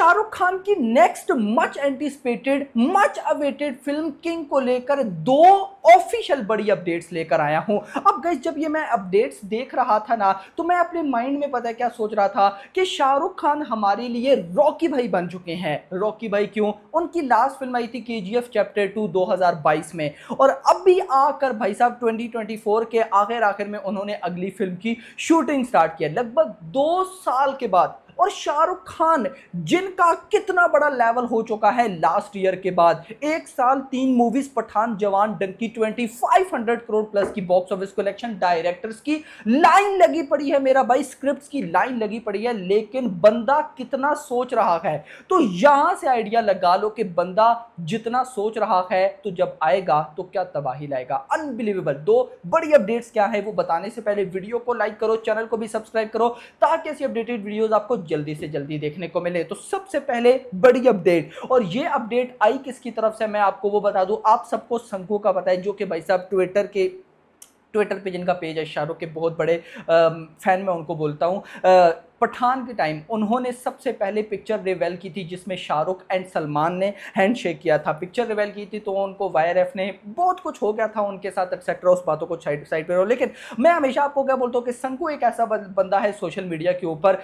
शाहरुख खान की next much anticipated much awaited film King को लेकर दो ऑफिशियल बड़ी अपडेट्स लेकर आया हूं अब गई जब ये मैं अपडेट्स देख रहा था ना तो मैं अपने माइंड में पता है क्या सोच रहा था कि शाहरुख खान हमारे लिए रॉकी भाई बन चुके हैं रॉकी भाई क्यों उनकी लास्ट फिल्म आई थी के चैप्टर टू दो में और अब भी आकर भाई साहब ट्वेंटी के आखिर आखिर में उन्होंने अगली फिल्म की शूटिंग स्टार्ट किया लगभग दो साल के बाद और शाहरुख खान जिनका कितना बड़ा लेवल हो चुका है लास्ट ईयर के बाद एक साल तीन movies Pathaan Jawan Dunki twenty five hundred crore plus की बॉक्स ऑफिस कलेक्शन डायरेक्टर्स की लाइन लगी पड़ी है मेरा भाई स्क्रिप्ट्स की लाइन लगी पड़ी है लेकिन बंदा कितना सोच रहा है तो यहां से आइडिया लगा लो कि बंदा जितना सोच रहा है तो जब आएगा तो क्या तबाही लाएगा अनबिलीवेबल दो बड़ी अपडेट्स क्या है वो बताने से पहले वीडियो को लाइक करो चैनल को भी सब्सक्राइब करो ताकि ऐसी अपडेटेड वीडियो आपको जल्दी से जल्दी देखने को मिले तो सबसे पहले बड़ी अपडेट और ये अपडेट आई किसकी तरफ से मैं आपको वो बता दूं आप सबको संघू का पता है जो कि भाई साहब ट्विटर के ट्विटर पे जिनका पेज है शाहरुख के बहुत बड़े आ, फैन मैं उनको बोलता हूँ पठान के टाइम उन्होंने सबसे पहले पिक्चर रिवेल की थी जिसमें शाहरुख एंड सलमान ने हैंडशेक किया था पिक्चर रिवेल की थी तो उनको वाई ने बहुत कुछ हो गया था उनके साथ एक्सेट्रा उस बातों को साइड साइड पर लेकिन मैं हमेशा आपको क्या बोलता हूँ कि संकु एक ऐसा बंदा है सोशल मीडिया के ऊपर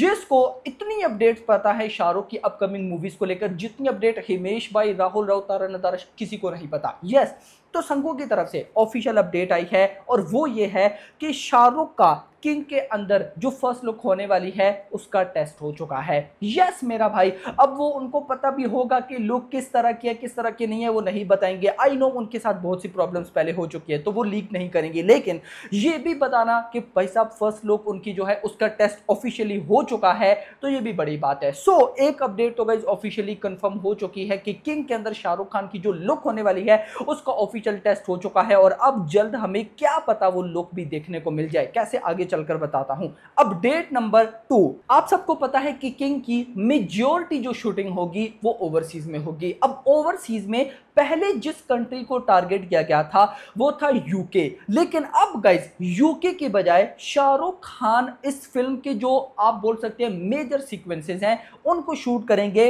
जिसको इतनी अपडेट्स पता है शाहरुख की अपकमिंग मूवीज़ को लेकर जितनी अपडेट हिमेश भाई राहुल राउतारा नदारा किसी को नहीं पता यस yes, तो संघों की तरफ से ऑफिशियल अपडेट आई है और वो ये है कि शाहरुख का किंग के अंदर जो फर्स्ट लुक होने वाली है उसका टेस्ट हो चुका है यस मेरा भाई अब वो उनको पता भी होगा कि लुक किस तरह की है किस तरह की नहीं है वो नहीं बताएंगे आई नो उनके साथ बहुत सी प्रॉब्लम्स पहले हो चुकी है तो वो लीक नहीं करेंगे लेकिन ये भी बताना कि भाई साहब फर्स्ट लुक उनकी जो है उसका टेस्ट ऑफिशियली हो चुका है तो ये भी बड़ी बात है सो so, एक अपडेट तो भाई ऑफिशियली कन्फर्म हो चुकी है कि किंग के अंदर शाहरुख खान की जो लुक होने वाली है उसका ऑफिशियल ऑफिशियल टेस्ट हो चुका है और अब जल्द हमें क्या पता वो लुक भी देखने को मिल जाए कैसे आगे चलकर बताता हूँ अपडेट नंबर टू आप सबको पता है कि किंग की मेजोरिटी जो शूटिंग होगी वो ओवरसीज में होगी अब ओवरसीज में पहले जिस कंट्री को टारगेट किया गया था वो था यूके लेकिन अब गाइज यूके के बजाय शाहरुख खान इस फिल्म के जो आप बोल सकते हैं मेजर सीक्वेंसेस हैं उनको शूट करेंगे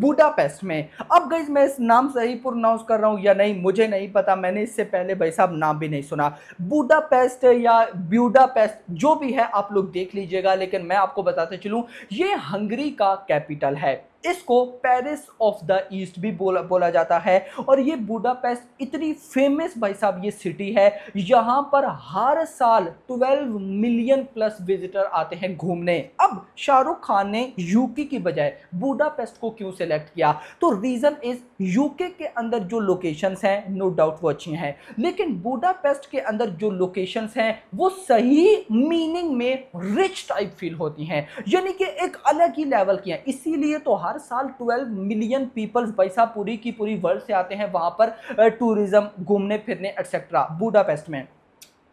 बुडापेस्ट में अब गई मैं इस नाम सही प्रोनाउंस कर रहा हूँ या नहीं मुझे नहीं पता मैंने इससे पहले भाई साहब नाम भी नहीं सुना बुडापेस्ट या ब्यूडापेस्ट जो भी है आप लोग देख लीजिएगा लेकिन मैं आपको बताते चलूँ ये हंगरी का कैपिटल है इसको पेरिस ऑफ द ईस्ट भी बोला बोला जाता है और ये बुडापेस्ट इतनी फेमस भाई साहब ये सिटी है यहाँ पर हर साल 12 मिलियन प्लस विजिटर आते हैं घूमने अब शाहरुख खान ने यूके की बजाय बुडापेस्ट को क्यों सिलेक्ट किया तो रीज़न इज़ यूके के अंदर जो लोकेशंस हैं नो डाउट वो अच्छी हैं लेकिन बूडापेस्ट के अंदर जो लोकेशन हैं वो सही मीनिंग में रिच टाइप फील होती हैं यानी कि एक अलग ही लेवल की हैं इसीलिए तो हर हर साल 12 मिलियन पीपल्स पैसा पूरी की पूरी वर्ल्ड से आते हैं वहाँ पर टूरिज्म घूमने फिरने एटसेट्रा बूडापेस्ट में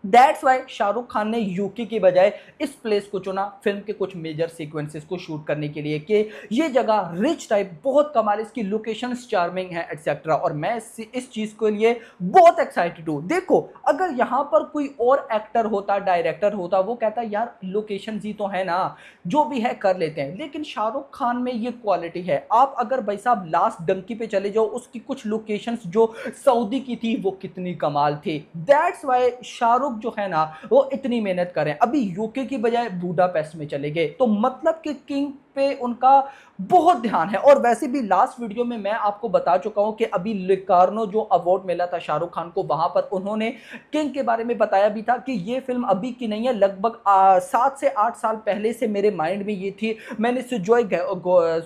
दैट्स वाई शाहरुख खान ने यूके के बजाय इस प्लेस को चुना फिल्म के कुछ मेजर सीक्वेंसेस को शूट करने के लिए कि ये जगह रिच टाइप बहुत कमाल इसकी लोकेशन चार्मिंग है एट्सेट्रा और मैं इस, इस चीज़ के लिए बहुत एक्साइटेड हूँ देखो अगर यहाँ पर कोई और एक्टर होता डायरेक्टर होता वो कहता यार लोकेशन ही तो है ना जो भी है कर लेते हैं लेकिन शाहरुख खान में ये क्वालिटी है आप अगर भाई साहब लास्ट डंकी पे चले जाओ उसकी कुछ लोकेशंस जो सऊदी की थी वो कितनी कमाल थी दैट्स वाई शाहरुख लोग जो है ना वो इतनी मेहनत करें अभी यूके की बजाय पैस में चले गए तो मतलब कि किंग पे उनका बहुत ध्यान है और वैसे भी लास्ट वीडियो में मैं आपको बता चुका हूं कि अभी लिकार्नो जो अवार्ड मिला था शाहरुख खान को वहां पर उन्होंने किंग के बारे में बताया भी था कि ये फिल्म अभी की नहीं है लगभग सात से आठ साल पहले से मेरे माइंड में ये थी मैंने सुजोय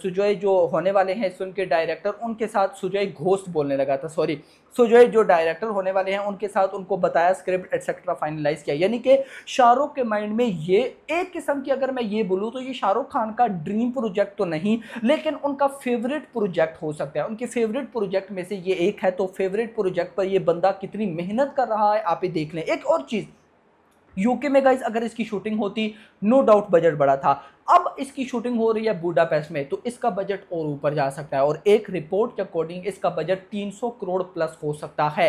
सुजोय जो होने वाले हैं इस फिल्म के डायरेक्टर उनके साथ सुजॉय घोष बोलने लगा था सॉरी सुजॉय जो डायरेक्टर होने वाले हैं उनके साथ उनको बताया स्क्रिप्ट एक्सेट्रा फाइनलाइज किया यानी कि शाहरुख के माइंड में ये एक किस्म की अगर मैं ये बोलूँ तो ये शाहरुख खान का ड्रीम ड्रीम प्रोजेक्ट तो नहीं लेकिन उनका फेवरेट प्रोजेक्ट हो सकता है उनके फेवरेट प्रोजेक्ट में से ये एक है तो फेवरेट प्रोजेक्ट पर ये बंदा कितनी मेहनत कर रहा है आप ही देख लें एक और चीज़ यूके में गाइज अगर इसकी शूटिंग होती नो डाउट बजट बड़ा था अब इसकी शूटिंग हो रही है बूडापेस्ट में तो इसका बजट और ऊपर जा सकता है और एक रिपोर्ट के अकॉर्डिंग इसका बजट 300 करोड़ प्लस हो सकता है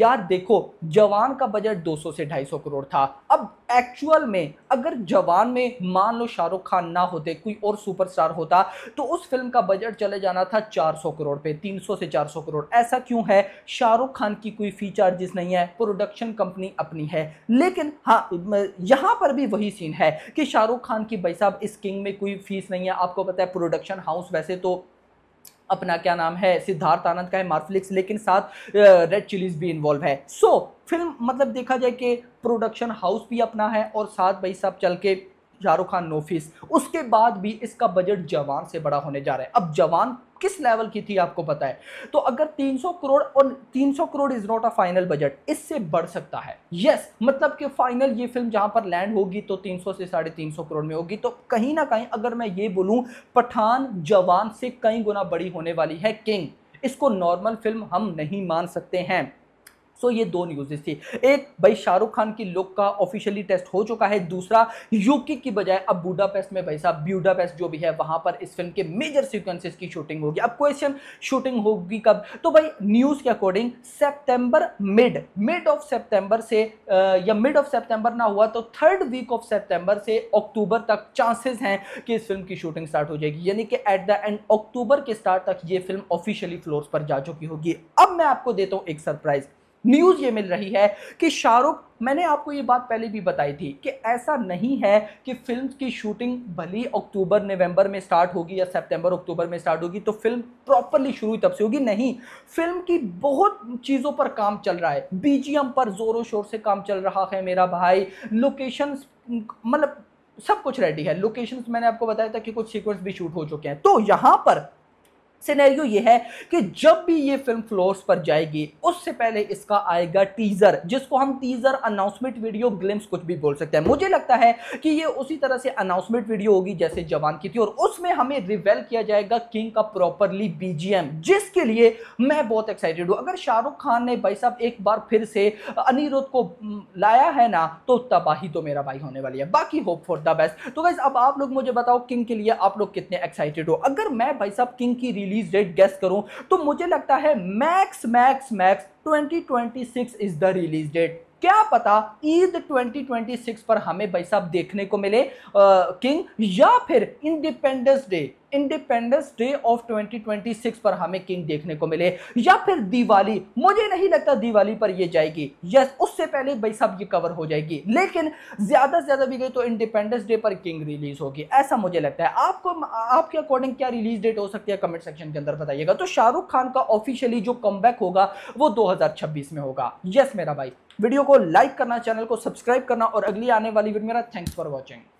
यार देखो जवान का बजट 200 से 250 करोड़ था अब एक्चुअल में अगर जवान में मान लो शाहरुख खान ना होते कोई और सुपरस्टार होता तो उस फिल्म का बजट चले जाना था 400 करोड़ पे 300 से 400 करोड़ ऐसा क्यों है शाहरुख खान की कोई फी चार्जेस नहीं है प्रोडक्शन कंपनी अपनी है लेकिन हाँ यहाँ पर भी वही सीन है कि शाहरुख खान की भाई साहब इस किंग में कोई फीस नहीं है आपको पता है प्रोडक्शन हाउस वैसे तो अपना क्या नाम है सिद्धार्थ आनंद का है मार्फ्लिक्स लेकिन साथ रेड चिलीज भी इन्वॉल्व है सो so, फिल्म मतलब देखा जाए कि प्रोडक्शन हाउस भी अपना है और साथ भाई साहब चल के शाहरुख खान नोफिस उसके बाद भी इसका बजट जवान से बड़ा होने जा रहा है अब जवान किस लेवल की थी आपको पता है तो अगर 300 करोड़ और 300 crore is not a final budget इससे बढ़ सकता है यस yes, मतलब कि फाइनल ये फिल्म जहां पर लैंड होगी तो 300 से साढ़े तीन करोड़ में होगी तो कहीं ना कहीं अगर मैं ये बोलूं पठान जवान से कई गुना बड़ी होने वाली है किंग इसको नॉर्मल फिल्म हम नहीं मान सकते हैं सो ये दो न्यूज़ेस थी एक भाई शाहरुख खान की लुक का ऑफिशियली टेस्ट हो चुका है दूसरा यूके की बजाय अब बूडापेस्ट में भाई साहब ब्यूडापेस्ट जो भी है वहां पर इस फिल्म के मेजर सीक्वेंसेस की शूटिंग होगी अब क्वेश्चन शूटिंग होगी कब तो भाई न्यूज़ के according September mid mid of September से या मिड ऑफ सेप्टेंबर ना हुआ तो थर्ड वीक ऑफ सेप्टेंबर से अक्टूबर तक चांसेस हैं कि इस फिल्म की शूटिंग स्टार्ट हो जाएगी यानी कि एट द एंड अक्टूबर के स्टार्ट तक ये फिल्म ऑफिशियली फ्लोर्स पर जा चुकी होगी अब मैं आपको देता हूं एक सरप्राइज़ न्यूज़ ये मिल रही है कि शाहरुख मैंने आपको ये बात पहले भी बताई थी कि ऐसा नहीं है कि फिल्म की शूटिंग भली अक्टूबर नवंबर में स्टार्ट होगी या सितंबर अक्टूबर में स्टार्ट होगी तो फिल्म प्रॉपरली शुरू तब से होगी नहीं फिल्म की बहुत चीज़ों पर काम चल रहा है बीजीएम पर ज़ोरों शोर से काम चल रहा है मेरा भाई लोकेशन मतलब सब कुछ रेडी है लोकेशंस मैंने आपको बताया था कि कुछ सीक्वेंस भी शूट हो चुके हैं तो यहाँ पर सिनेरियो ये है कि जब भी ये फिल्म फ्लोर्स पर जाएगी उससे पहले इसका आएगा टीज़र जिसको हम टीज़र अनाउंसमेंट वीडियो ग्लिम्स कुछ भी बोल सकते हैं मुझे लगता है कि ये उसी तरह से अनाउंसमेंट वीडियो होगी जैसे जवान की थी और उसमें हमें रिवेल किया जाएगा किंग का प्रॉपरली बीजीएम जिसके लिए मैं बहुत एक्साइटेड हूं अगर शाहरुख खान ने भाई साहब एक बार फिर से अनिरुद्ध को लाया है ना तो तबाही तो मेरा भाई होने वाली है बाकी होप फॉर द बेस्ट तो वैसे अब आप लोग मुझे बताओ किंग के लिए आप लोग कितने एक्साइटेड हो अगर मैं भाई साहब किंग की रिलीज डेट गैस करूं तो मुझे लगता है max max max 2026 is the release date क्या पता ईद 2026 पर हमें भाई साहब देखने को मिले आ, किंग या फिर Independence Day Independence Day of 2026 पर हमें किंग देखने को मिले या फिर दिवाली मुझे नहीं लगता दिवाली पर ये जाएगी यस उससे पहले भाई सब ये कवर हो जाएगी लेकिन ज़्यादा से ज़्यादा भी गई तो इंडिपेंडेंस डे पर किंग रिलीज़ होगी ऐसा मुझे लगता है आपको आपके अकॉर्डिंग क्या रिलीज डेट हो सकती है कमेंट सेक्शन के अंदर बताइएगा तो शाहरुख खान का ऑफिशियली जो कम होगा वो दो में होगा यस मेरा भाई वीडियो को लाइक करना चैनल को सब्सक्राइब करना और अगली आने वाली वीडियो मेरा थैंक्स फॉर वॉचिंग